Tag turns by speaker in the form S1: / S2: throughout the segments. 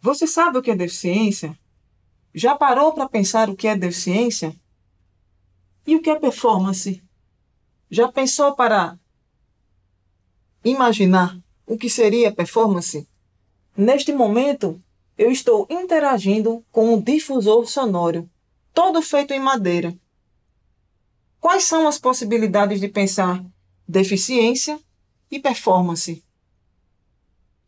S1: Você sabe o que é deficiência? Já parou para pensar o que é deficiência? E o que é performance? Já pensou para imaginar o que seria performance? Neste momento, eu estou interagindo com um difusor sonoro, todo feito em madeira. Quais são as possibilidades de pensar deficiência e performance?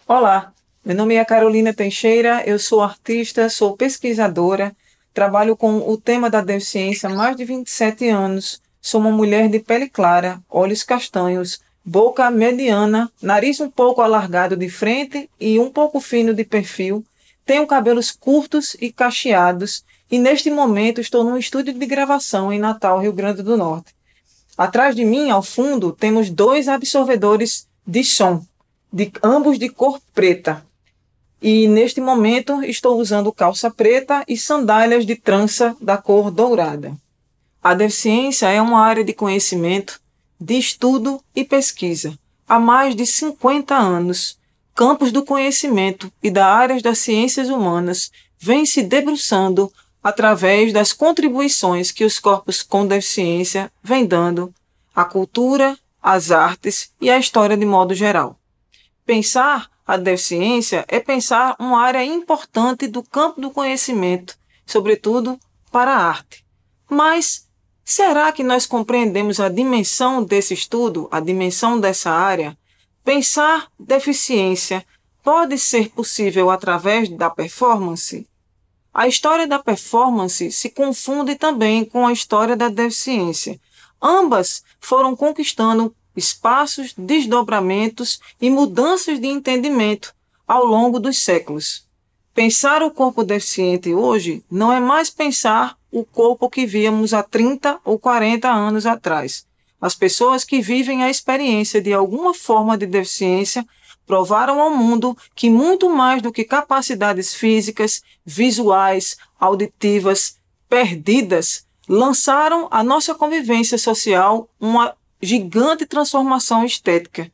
S1: Olá, meu nome é Carolina Teixeira, eu sou artista, sou pesquisadora, trabalho com o tema da deficiência há mais de 27 anos, sou uma mulher de pele clara, olhos castanhos, boca mediana, nariz um pouco alargado de frente e um pouco fino de perfil, tenho cabelos curtos e cacheados e neste momento estou num estúdio de gravação em Natal, Rio Grande do Norte. Atrás de mim, ao fundo, temos dois absorvedores de som, de ambos de cor preta e neste momento estou usando calça preta e sandálias de trança da cor dourada. A deficiência é uma área de conhecimento, de estudo e pesquisa há mais de 50 anos. Campos do conhecimento e da área das ciências humanas vêm se debruçando através das contribuições que os corpos com deficiência vêm dando à cultura, às artes e à história de modo geral. Pensar a deficiência é pensar uma área importante do campo do conhecimento, sobretudo para a arte. Mas será que nós compreendemos a dimensão desse estudo, a dimensão dessa área? Pensar deficiência pode ser possível através da performance? A história da performance se confunde também com a história da deficiência. Ambas foram conquistando espaços, desdobramentos e mudanças de entendimento ao longo dos séculos. Pensar o corpo deficiente hoje não é mais pensar o corpo que víamos há 30 ou 40 anos atrás. As pessoas que vivem a experiência de alguma forma de deficiência provaram ao mundo que muito mais do que capacidades físicas, visuais, auditivas perdidas, lançaram à nossa convivência social uma gigante transformação estética.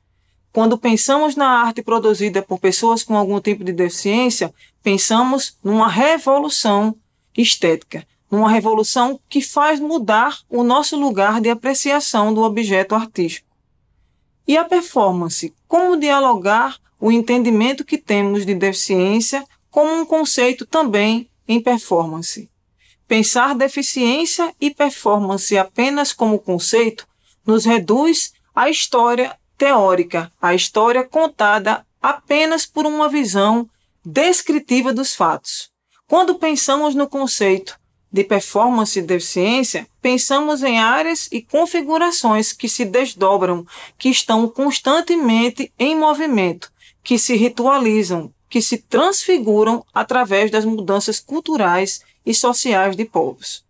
S1: Quando pensamos na arte produzida por pessoas com algum tipo de deficiência, pensamos numa revolução estética, numa revolução que faz mudar o nosso lugar de apreciação do objeto artístico. E a performance? Como dialogar o entendimento que temos de deficiência como um conceito também em performance? Pensar deficiência e performance apenas como conceito nos reduz à história teórica, à história contada apenas por uma visão descritiva dos fatos. Quando pensamos no conceito de performance e deficiência, pensamos em áreas e configurações que se desdobram, que estão constantemente em movimento, que se ritualizam, que se transfiguram através das mudanças culturais e sociais de povos.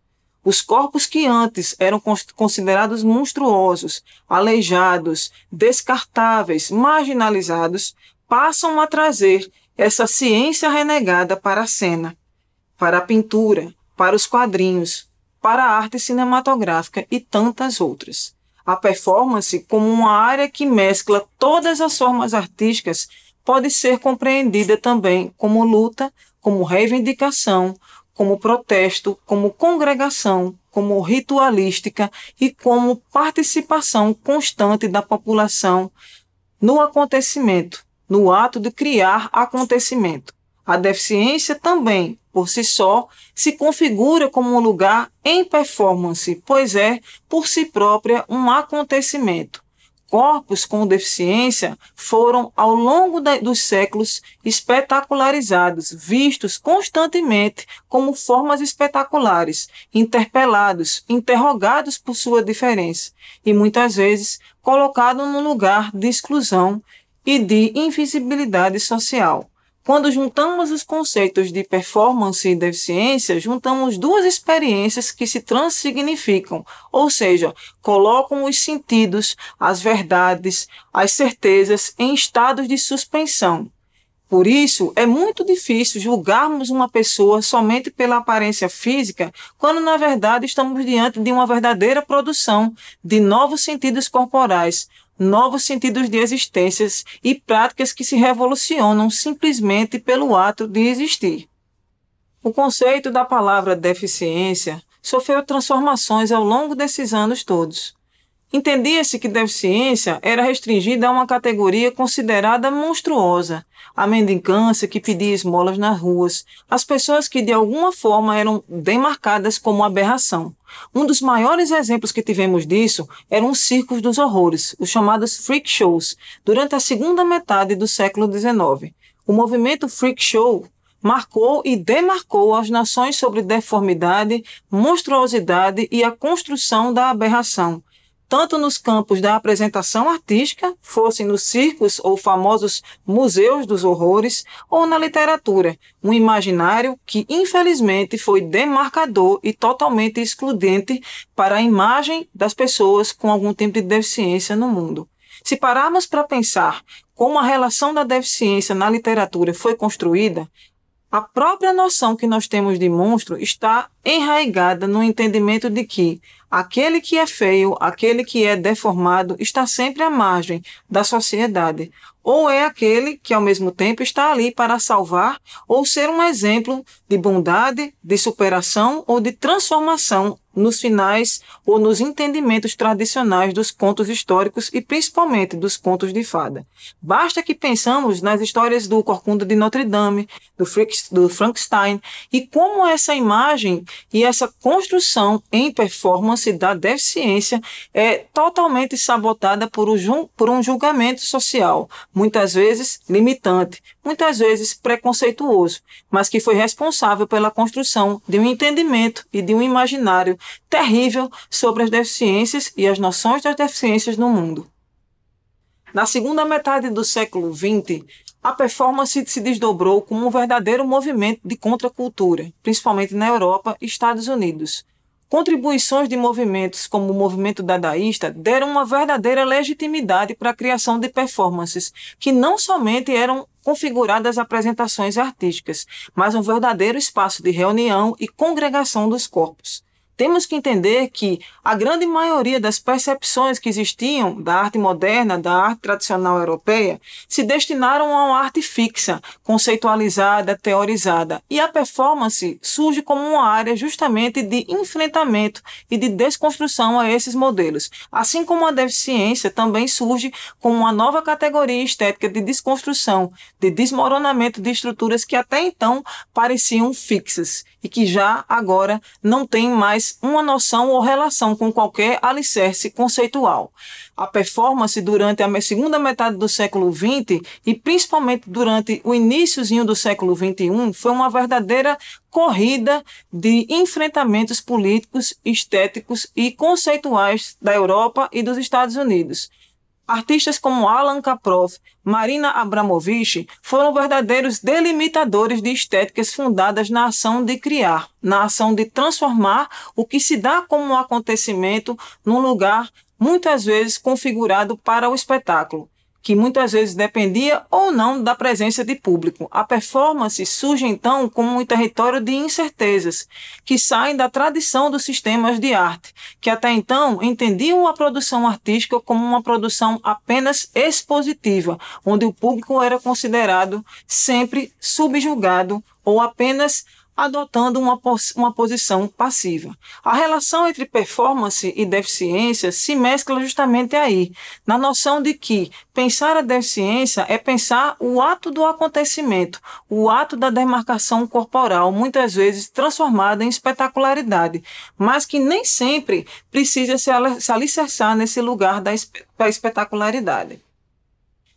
S1: Os corpos que antes eram considerados monstruosos, aleijados, descartáveis, marginalizados, passam a trazer essa ciência renegada para a cena, para a pintura, para os quadrinhos, para a arte cinematográfica e tantas outras. A performance, como uma área que mescla todas as formas artísticas, pode ser compreendida também como luta, como reivindicação, como protesto, como congregação, como ritualística e como participação constante da população no acontecimento, no ato de criar acontecimento. A deficiência também, por si só, se configura como um lugar em performance, pois é, por si própria, um acontecimento corpos com deficiência foram, ao longo da, dos séculos, espetacularizados, vistos constantemente como formas espetaculares, interpelados, interrogados por sua diferença e muitas vezes colocados no lugar de exclusão e de invisibilidade social. Quando juntamos os conceitos de performance e deficiência, juntamos duas experiências que se transsignificam, ou seja, colocam os sentidos, as verdades, as certezas em estados de suspensão. Por isso, é muito difícil julgarmos uma pessoa somente pela aparência física, quando na verdade estamos diante de uma verdadeira produção de novos sentidos corporais, novos sentidos de existências e práticas que se revolucionam simplesmente pelo ato de existir. O conceito da palavra deficiência sofreu transformações ao longo desses anos todos, Entendia-se que deficiência era restringida a uma categoria considerada monstruosa, a mendicância que pedia esmolas nas ruas, as pessoas que de alguma forma eram demarcadas como aberração. Um dos maiores exemplos que tivemos disso eram os circos dos horrores, os chamados freak shows, durante a segunda metade do século XIX. O movimento freak show marcou e demarcou as nações sobre deformidade, monstruosidade e a construção da aberração, tanto nos campos da apresentação artística, fossem nos circos ou famosos museus dos horrores, ou na literatura, um imaginário que infelizmente foi demarcador e totalmente excludente para a imagem das pessoas com algum tipo de deficiência no mundo. Se pararmos para pensar como a relação da deficiência na literatura foi construída, a própria noção que nós temos de monstro está enraizada no entendimento de que Aquele que é feio, aquele que é deformado, está sempre à margem da sociedade. Ou é aquele que, ao mesmo tempo, está ali para salvar ou ser um exemplo de bondade, de superação ou de transformação nos finais ou nos entendimentos tradicionais dos contos históricos e principalmente dos contos de fada. Basta que pensamos nas histórias do Corcunda de Notre Dame, do, Frick, do Frankenstein, e como essa imagem e essa construção em performance chance da deficiência é totalmente sabotada por um julgamento social, muitas vezes limitante, muitas vezes preconceituoso, mas que foi responsável pela construção de um entendimento e de um imaginário terrível sobre as deficiências e as noções das deficiências no mundo. Na segunda metade do século XX, a performance se desdobrou como um verdadeiro movimento de contracultura, principalmente na Europa e Estados Unidos. Contribuições de movimentos como o movimento dadaísta deram uma verdadeira legitimidade para a criação de performances, que não somente eram configuradas apresentações artísticas, mas um verdadeiro espaço de reunião e congregação dos corpos temos que entender que a grande maioria das percepções que existiam da arte moderna, da arte tradicional europeia, se destinaram a uma arte fixa, conceitualizada, teorizada. E a performance surge como uma área justamente de enfrentamento e de desconstrução a esses modelos. Assim como a deficiência também surge como uma nova categoria estética de desconstrução, de desmoronamento de estruturas que até então pareciam fixas e que já agora não tem mais uma noção ou relação com qualquer alicerce conceitual. A performance durante a segunda metade do século XX e principalmente durante o iníciozinho do século XXI foi uma verdadeira corrida de enfrentamentos políticos, estéticos e conceituais da Europa e dos Estados Unidos. Artistas como Alan Kaprov, Marina Abramovich foram verdadeiros delimitadores de estéticas fundadas na ação de criar, na ação de transformar o que se dá como um acontecimento num lugar muitas vezes configurado para o espetáculo, que muitas vezes dependia ou não da presença de público. A performance surge então como um território de incertezas, que saem da tradição dos sistemas de arte, que até então entendiam a produção artística como uma produção apenas expositiva, onde o público era considerado sempre subjugado ou apenas adotando uma, uma posição passiva. A relação entre performance e deficiência se mescla justamente aí, na noção de que pensar a deficiência é pensar o ato do acontecimento, o ato da demarcação corporal, muitas vezes transformada em espetacularidade, mas que nem sempre precisa se, se alicerçar nesse lugar da, espe da espetacularidade.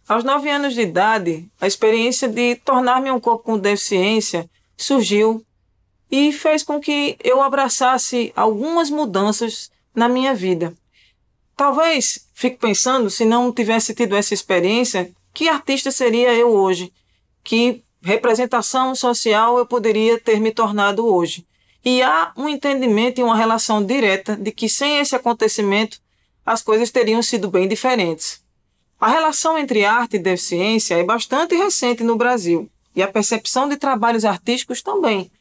S1: Aos nove anos de idade, a experiência de tornar-me um corpo com deficiência surgiu e fez com que eu abraçasse algumas mudanças na minha vida. Talvez fique pensando se não tivesse tido essa experiência, que artista seria eu hoje? Que representação social eu poderia ter me tornado hoje? E há um entendimento e uma relação direta de que sem esse acontecimento as coisas teriam sido bem diferentes. A relação entre arte e deficiência é bastante recente no Brasil, e a percepção de trabalhos artísticos também.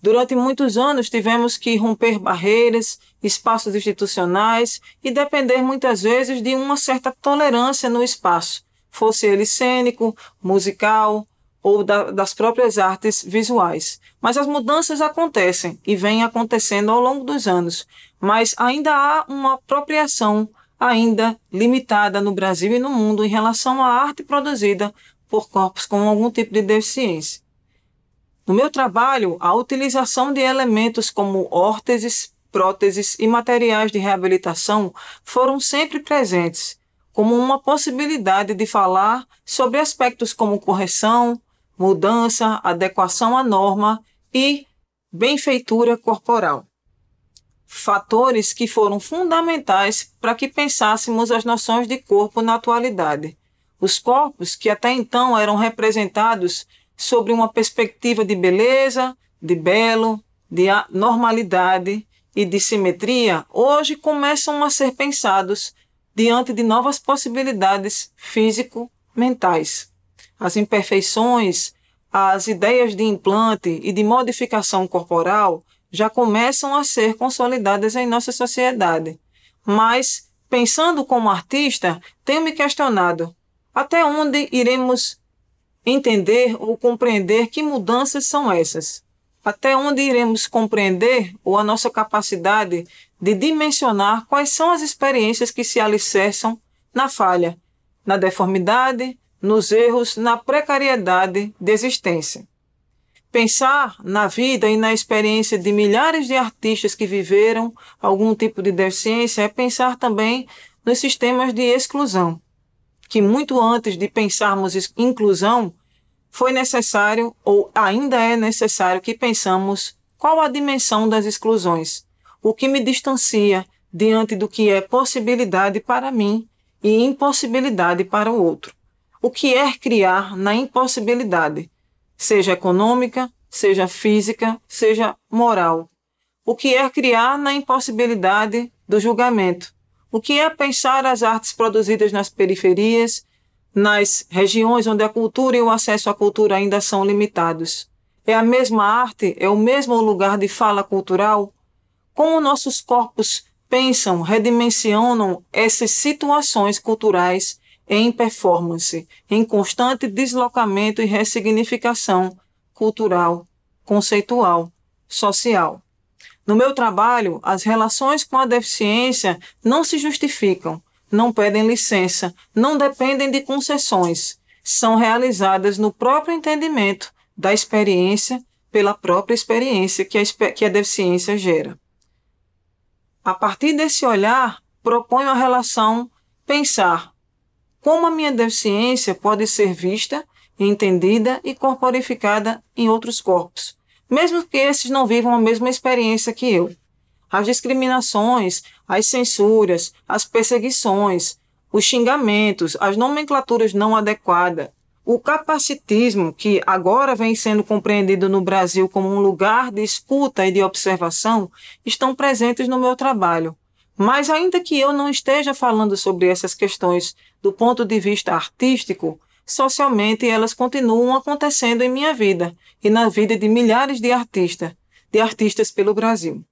S1: Durante muitos anos tivemos que romper barreiras, espaços institucionais e depender muitas vezes de uma certa tolerância no espaço, fosse ele cênico, musical ou da, das próprias artes visuais. Mas as mudanças acontecem e vêm acontecendo ao longo dos anos, mas ainda há uma apropriação ainda limitada no Brasil e no mundo em relação à arte produzida por corpos com algum tipo de deficiência. No meu trabalho, a utilização de elementos como órteses, próteses e materiais de reabilitação foram sempre presentes, como uma possibilidade de falar sobre aspectos como correção, mudança, adequação à norma e benfeitura corporal. Fatores que foram fundamentais para que pensássemos as noções de corpo na atualidade. Os corpos, que até então eram representados sobre uma perspectiva de beleza, de belo, de normalidade e de simetria, hoje começam a ser pensados diante de novas possibilidades físico-mentais. As imperfeições, as ideias de implante e de modificação corporal já começam a ser consolidadas em nossa sociedade. Mas, pensando como artista, tenho me questionado até onde iremos entender ou compreender que mudanças são essas. Até onde iremos compreender ou a nossa capacidade de dimensionar quais são as experiências que se alicerçam na falha, na deformidade, nos erros, na precariedade da existência. Pensar na vida e na experiência de milhares de artistas que viveram algum tipo de deficiência é pensar também nos sistemas de exclusão que muito antes de pensarmos inclusão, foi necessário ou ainda é necessário que pensamos qual a dimensão das exclusões, o que me distancia diante do que é possibilidade para mim e impossibilidade para o outro. O que é criar na impossibilidade, seja econômica, seja física, seja moral. O que é criar na impossibilidade do julgamento, o que é pensar as artes produzidas nas periferias, nas regiões onde a cultura e o acesso à cultura ainda são limitados? É a mesma arte? É o mesmo lugar de fala cultural? Como nossos corpos pensam, redimensionam essas situações culturais em performance, em constante deslocamento e ressignificação cultural, conceitual, social? No meu trabalho, as relações com a deficiência não se justificam, não pedem licença, não dependem de concessões. São realizadas no próprio entendimento da experiência, pela própria experiência que a, que a deficiência gera. A partir desse olhar, proponho a relação pensar como a minha deficiência pode ser vista, entendida e corporificada em outros corpos, mesmo que esses não vivam a mesma experiência que eu. As discriminações, as censuras, as perseguições, os xingamentos, as nomenclaturas não adequadas, o capacitismo, que agora vem sendo compreendido no Brasil como um lugar de escuta e de observação, estão presentes no meu trabalho. Mas, ainda que eu não esteja falando sobre essas questões do ponto de vista artístico, socialmente elas continuam acontecendo em minha vida e na vida de milhares de artistas, de artistas pelo Brasil.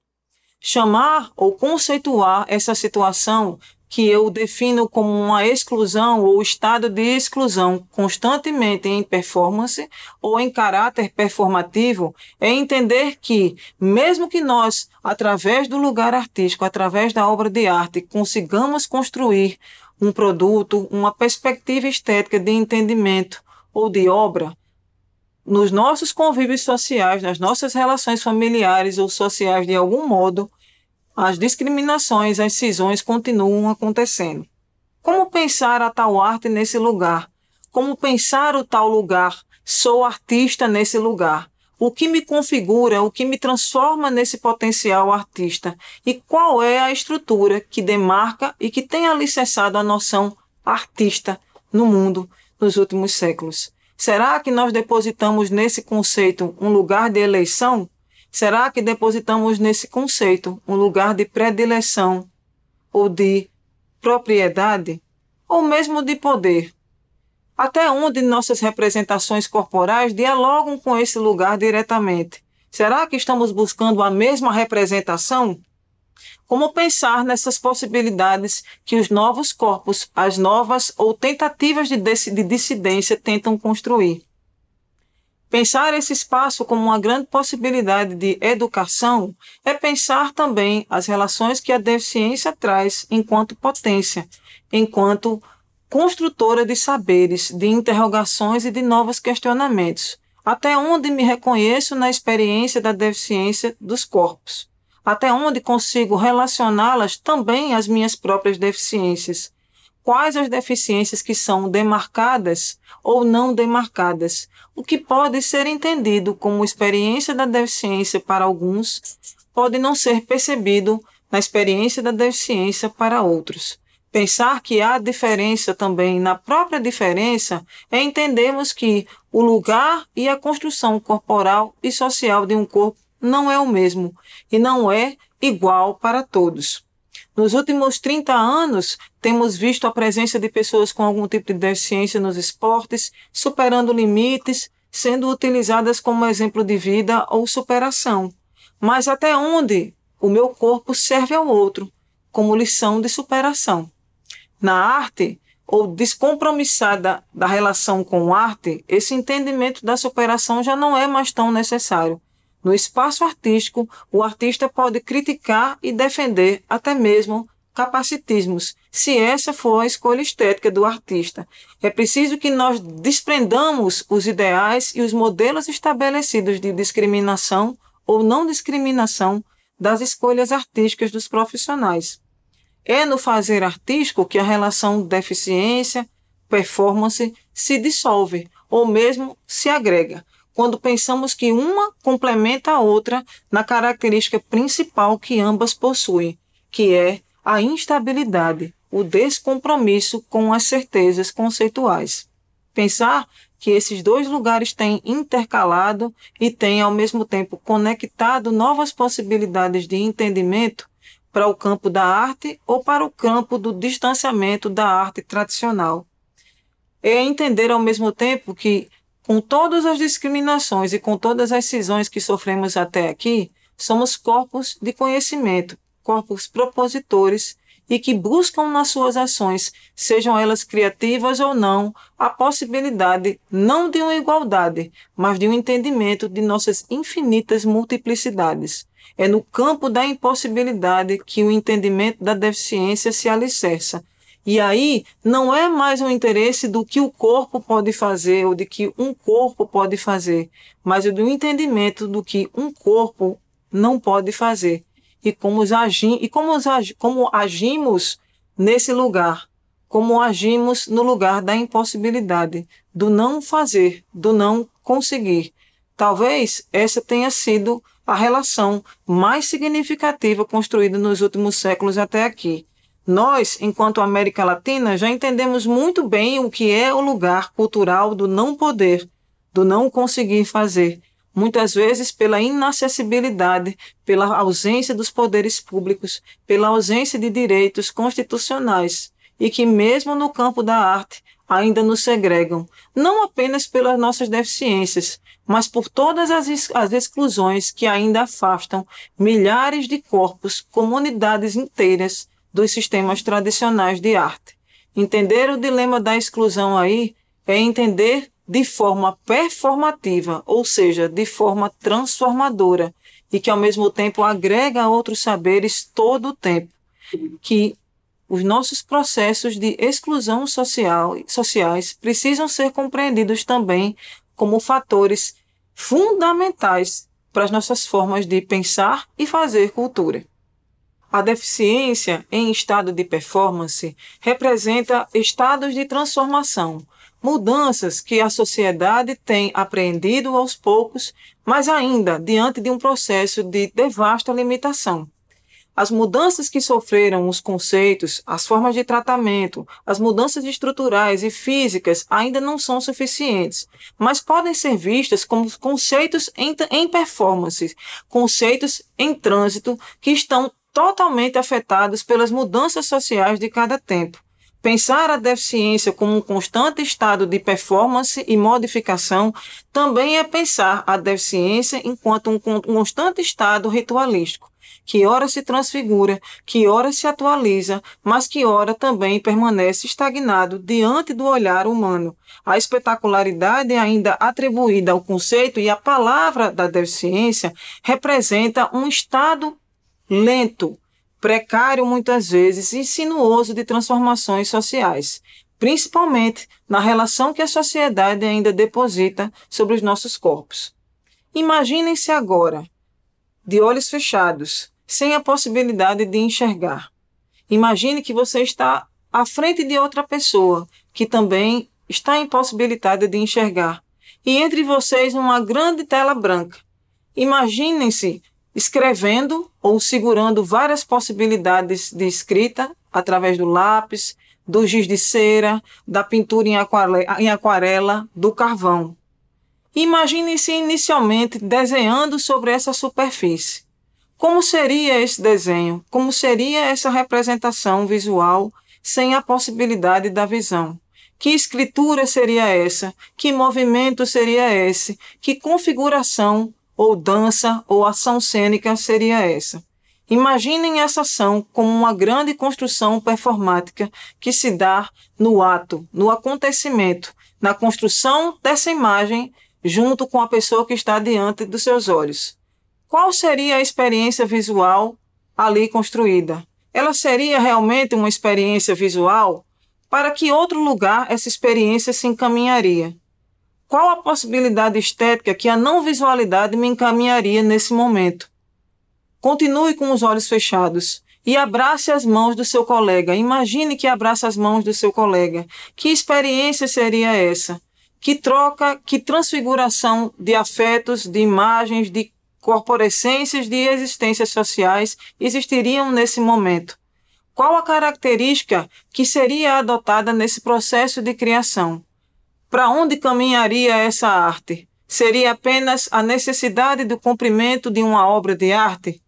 S1: Chamar ou conceituar essa situação que eu defino como uma exclusão ou estado de exclusão constantemente em performance ou em caráter performativo é entender que, mesmo que nós, através do lugar artístico, através da obra de arte, consigamos construir um produto, uma perspectiva estética de entendimento ou de obra nos nossos convívios sociais, nas nossas relações familiares ou sociais, de algum modo, as discriminações, as cisões continuam acontecendo. Como pensar a tal arte nesse lugar? Como pensar o tal lugar? Sou artista nesse lugar o que me configura, o que me transforma nesse potencial artista e qual é a estrutura que demarca e que tem alicerçado a noção artista no mundo nos últimos séculos. Será que nós depositamos nesse conceito um lugar de eleição? Será que depositamos nesse conceito um lugar de predileção ou de propriedade ou mesmo de poder? Até onde nossas representações corporais dialogam com esse lugar diretamente? Será que estamos buscando a mesma representação? Como pensar nessas possibilidades que os novos corpos, as novas ou tentativas de, de dissidência tentam construir? Pensar esse espaço como uma grande possibilidade de educação é pensar também as relações que a deficiência traz enquanto potência, enquanto construtora de saberes, de interrogações e de novos questionamentos, até onde me reconheço na experiência da deficiência dos corpos, até onde consigo relacioná-las também às minhas próprias deficiências, quais as deficiências que são demarcadas ou não demarcadas, o que pode ser entendido como experiência da deficiência para alguns, pode não ser percebido na experiência da deficiência para outros. Pensar que há diferença também na própria diferença é entendermos que o lugar e a construção corporal e social de um corpo não é o mesmo e não é igual para todos. Nos últimos 30 anos, temos visto a presença de pessoas com algum tipo de deficiência nos esportes, superando limites, sendo utilizadas como exemplo de vida ou superação. Mas até onde o meu corpo serve ao outro, como lição de superação? na arte ou descompromissada da relação com arte, esse entendimento da superação já não é mais tão necessário. No espaço artístico, o artista pode criticar e defender até mesmo capacitismos, se essa for a escolha estética do artista. É preciso que nós desprendamos os ideais e os modelos estabelecidos de discriminação ou não discriminação das escolhas artísticas dos profissionais. É no fazer artístico que a relação deficiência, performance se dissolve ou mesmo se agrega, quando pensamos que uma complementa a outra na característica principal que ambas possuem, que é a instabilidade, o descompromisso com as certezas conceituais. Pensar que esses dois lugares têm intercalado e têm ao mesmo tempo conectado novas possibilidades de entendimento para o campo da arte ou para o campo do distanciamento da arte tradicional. É entender ao mesmo tempo que, com todas as discriminações e com todas as cisões que sofremos até aqui, somos corpos de conhecimento, corpos propositores e que buscam nas suas ações, sejam elas criativas ou não, a possibilidade não de uma igualdade, mas de um entendimento de nossas infinitas multiplicidades. É no campo da impossibilidade que o entendimento da deficiência se alicerça. E aí não é mais o interesse do que o corpo pode fazer ou de que um corpo pode fazer, mas é do entendimento do que um corpo não pode fazer e como, agi e como, agi como agimos nesse lugar, como agimos no lugar da impossibilidade, do não fazer, do não conseguir. Talvez essa tenha sido a relação mais significativa construída nos últimos séculos até aqui. Nós, enquanto América Latina, já entendemos muito bem o que é o lugar cultural do não poder, do não conseguir fazer, muitas vezes pela inacessibilidade, pela ausência dos poderes públicos, pela ausência de direitos constitucionais, e que, mesmo no campo da arte, ainda nos segregam, não apenas pelas nossas deficiências, mas por todas as, as exclusões que ainda afastam milhares de corpos, comunidades inteiras dos sistemas tradicionais de arte. Entender o dilema da exclusão aí é entender de forma performativa, ou seja, de forma transformadora, e que ao mesmo tempo agrega outros saberes todo o tempo, que os nossos processos de exclusão social, sociais precisam ser compreendidos também como fatores fundamentais para as nossas formas de pensar e fazer cultura. A deficiência em estado de performance representa estados de transformação, mudanças que a sociedade tem apreendido aos poucos, mas ainda diante de um processo de devasta limitação. As mudanças que sofreram os conceitos, as formas de tratamento, as mudanças estruturais e físicas ainda não são suficientes, mas podem ser vistas como conceitos em, em performance, conceitos em trânsito que estão totalmente afetados pelas mudanças sociais de cada tempo. Pensar a deficiência como um constante estado de performance e modificação também é pensar a deficiência enquanto um constante estado ritualístico que ora se transfigura, que ora se atualiza, mas que ora também permanece estagnado diante do olhar humano. A espetacularidade ainda atribuída ao conceito e à palavra da deficiência representa um estado lento, precário muitas vezes e sinuoso de transformações sociais, principalmente na relação que a sociedade ainda deposita sobre os nossos corpos. Imaginem-se agora, de olhos fechados, sem a possibilidade de enxergar. Imagine que você está à frente de outra pessoa que também está impossibilitada de enxergar, e entre vocês uma grande tela branca. Imaginem-se escrevendo ou segurando várias possibilidades de escrita através do lápis, do giz de cera, da pintura em aquarela, em aquarela do carvão. Imaginem-se inicialmente desenhando sobre essa superfície. Como seria esse desenho? Como seria essa representação visual sem a possibilidade da visão? Que escritura seria essa? Que movimento seria esse? Que configuração ou dança ou ação cênica seria essa? Imaginem essa ação como uma grande construção performática que se dá no ato, no acontecimento, na construção dessa imagem junto com a pessoa que está diante dos seus olhos qual seria a experiência visual ali construída? Ela seria realmente uma experiência visual? Para que outro lugar essa experiência se encaminharia? Qual a possibilidade estética que a não visualidade me encaminharia nesse momento? Continue com os olhos fechados e abrace as mãos do seu colega. Imagine que abraça as mãos do seu colega. Que experiência seria essa? Que troca, que transfiguração de afetos, de imagens, de corporescências de existências sociais existiriam nesse momento? Qual a característica que seria adotada nesse processo de criação? Para onde caminharia essa arte? Seria apenas a necessidade do cumprimento de uma obra de arte?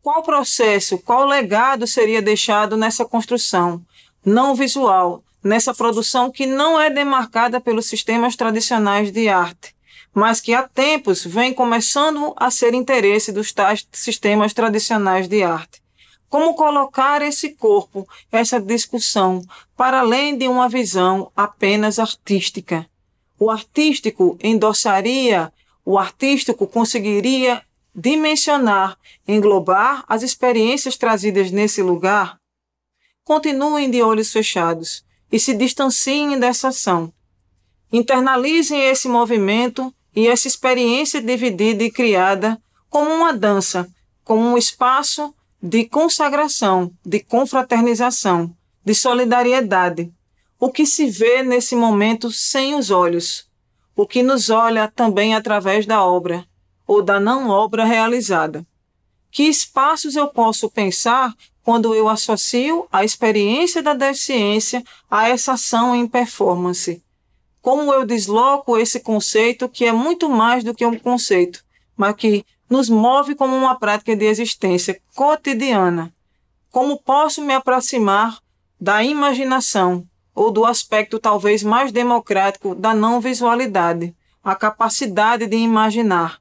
S1: Qual processo, qual legado seria deixado nessa construção não visual, nessa produção que não é demarcada pelos sistemas tradicionais de arte? mas que há tempos vem começando a ser interesse dos tais sistemas tradicionais de arte. Como colocar esse corpo, essa discussão, para além de uma visão apenas artística? O artístico endossaria, o artístico conseguiria dimensionar, englobar as experiências trazidas nesse lugar? Continuem de olhos fechados e se distanciem dessa ação. Internalizem esse movimento e essa experiência dividida e criada como uma dança, como um espaço de consagração, de confraternização, de solidariedade. O que se vê nesse momento sem os olhos, o que nos olha também através da obra ou da não obra realizada. Que espaços eu posso pensar quando eu associo a experiência da deficiência a essa ação em performance? como eu desloco esse conceito que é muito mais do que um conceito, mas que nos move como uma prática de existência cotidiana. Como posso me aproximar da imaginação ou do aspecto talvez mais democrático da não visualidade, a capacidade de imaginar?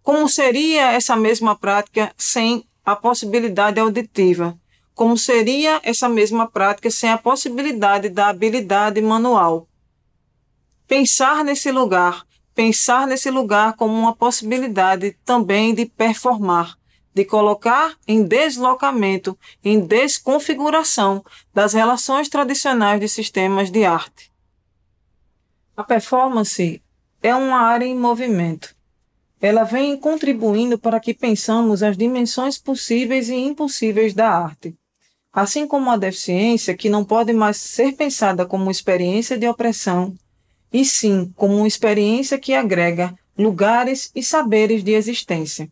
S1: Como seria essa mesma prática sem a possibilidade auditiva? Como seria essa mesma prática sem a possibilidade da habilidade manual? pensar nesse lugar, pensar nesse lugar como uma possibilidade também de performar, de colocar em deslocamento, em desconfiguração das relações tradicionais de sistemas de arte. A performance é uma área em movimento. Ela vem contribuindo para que pensamos as dimensões possíveis e impossíveis da arte. Assim como a deficiência, que não pode mais ser pensada como experiência de opressão, e sim como uma experiência que agrega lugares e saberes de existência.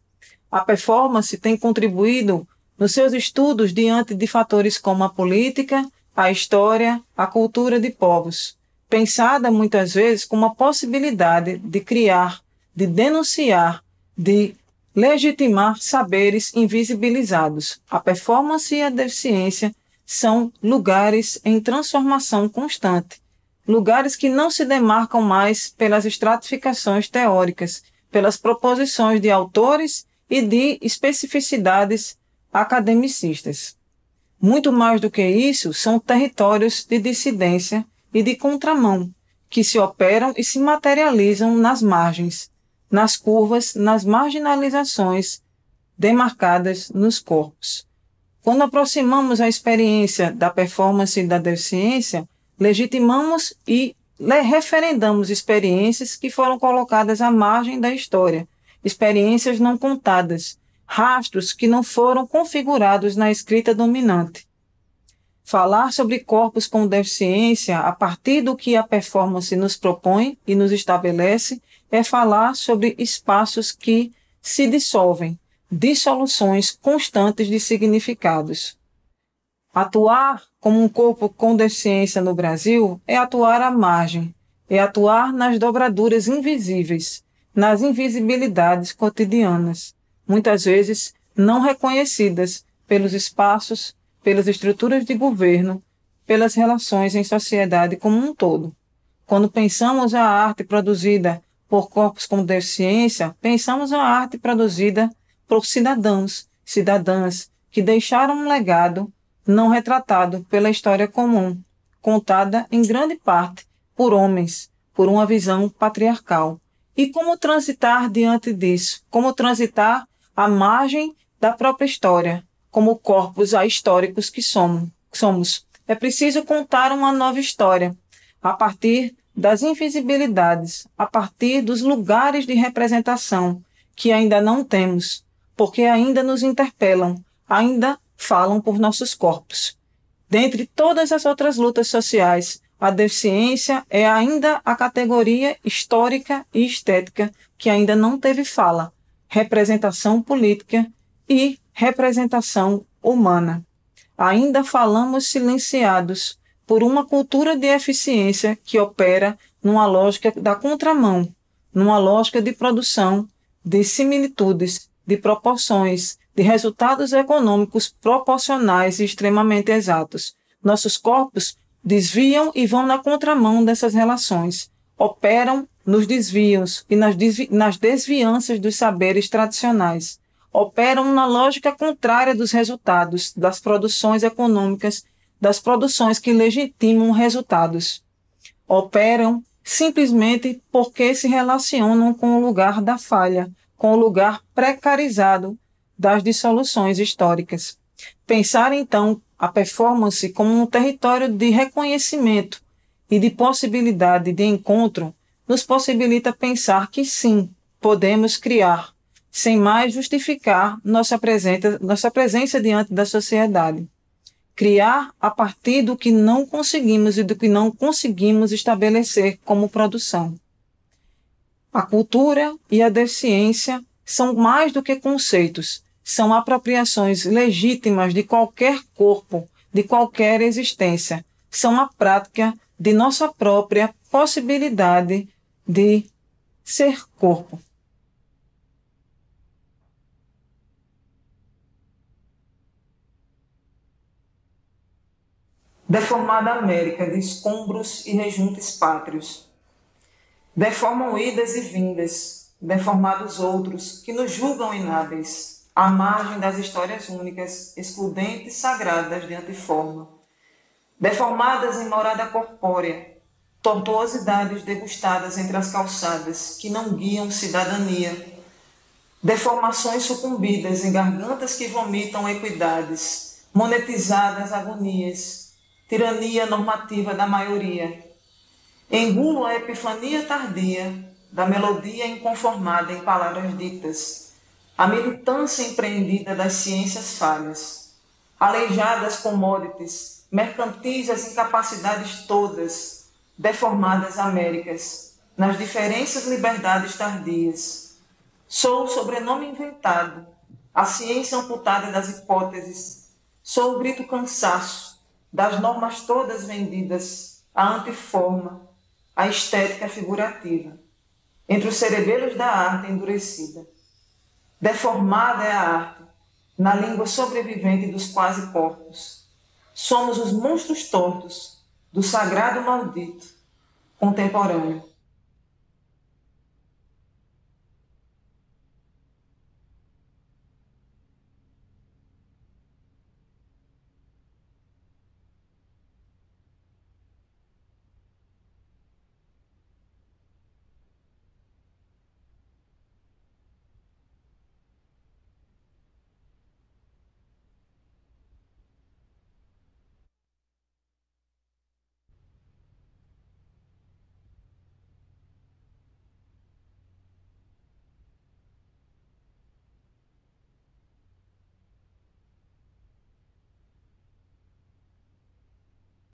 S1: A performance tem contribuído nos seus estudos diante de fatores como a política, a história, a cultura de povos, pensada muitas vezes como a possibilidade de criar, de denunciar, de legitimar saberes invisibilizados. A performance e a deficiência são lugares em transformação constante, lugares que não se demarcam mais pelas estratificações teóricas, pelas proposições de autores e de especificidades academicistas. Muito mais do que isso, são territórios de dissidência e de contramão, que se operam e se materializam nas margens, nas curvas, nas marginalizações demarcadas nos corpos. Quando aproximamos a experiência da performance e da deficiência, legitimamos e né, referendamos experiências que foram colocadas à margem da história, experiências não contadas, rastros que não foram configurados na escrita dominante. Falar sobre corpos com deficiência a partir do que a performance nos propõe e nos estabelece é falar sobre espaços que se dissolvem, dissoluções constantes de significados. Atuar como um corpo com deficiência no Brasil é atuar à margem, é atuar nas dobraduras invisíveis, nas invisibilidades cotidianas, muitas vezes não reconhecidas pelos espaços, pelas estruturas de governo, pelas relações em sociedade como um todo. Quando pensamos a arte produzida por corpos com deficiência, pensamos a arte produzida por cidadãos, cidadãs que deixaram um legado não retratado pela história comum, contada em grande parte por homens, por uma visão patriarcal. E como transitar diante disso? Como transitar à margem da própria história, como corpos ahistóricos que somos? É preciso contar uma nova história, a partir das invisibilidades, a partir dos lugares de representação que ainda não temos, porque ainda nos interpelam, ainda falam por nossos corpos. Dentre todas as outras lutas sociais, a deficiência é ainda a categoria histórica e estética que ainda não teve fala, representação política e representação humana. Ainda falamos silenciados por uma cultura de eficiência que opera numa lógica da contramão, numa lógica de produção, de similitudes, de proporções, de resultados econômicos proporcionais e extremamente exatos. Nossos corpos desviam e vão na contramão dessas relações, operam nos desvios e nas, desvi nas desvianças dos saberes tradicionais, operam na lógica contrária dos resultados, das produções econômicas, das produções que legitimam resultados. Operam simplesmente porque se relacionam com o lugar da falha, com o lugar precarizado, das dissoluções históricas. Pensar, então, a performance como um território de reconhecimento e de possibilidade de encontro nos possibilita pensar que sim, podemos criar, sem mais justificar nossa presença, nossa presença diante da sociedade. Criar a partir do que não conseguimos e do que não conseguimos estabelecer como produção. A cultura e a deficiência são mais do que conceitos, são apropriações legítimas de qualquer corpo, de qualquer existência. São a prática de nossa própria possibilidade de ser corpo. Deformada América de escombros e rejuntos pátrios. Deformam idas e vindas, deformados outros que nos julgam inábeis à margem das histórias únicas, excludentes, sagradas de antiforma, deformadas em morada corpórea, tortuosidades degustadas entre as calçadas que não guiam cidadania, deformações sucumbidas em gargantas que vomitam equidades, monetizadas agonias, tirania normativa da maioria. Engulo a epifania tardia da melodia inconformada em palavras ditas, a militância empreendida das ciências falhas, aleijadas commodities, mercantis as incapacidades todas, deformadas Américas, nas diferenças liberdades tardias. Sou o sobrenome inventado, a ciência amputada das hipóteses, sou o grito cansaço, das normas todas vendidas, a antiforma, a estética figurativa, entre os cerebelos da arte endurecida. Deformada é né, a arte, na língua sobrevivente dos quase corpos. Somos os monstros tortos do sagrado maldito contemporâneo.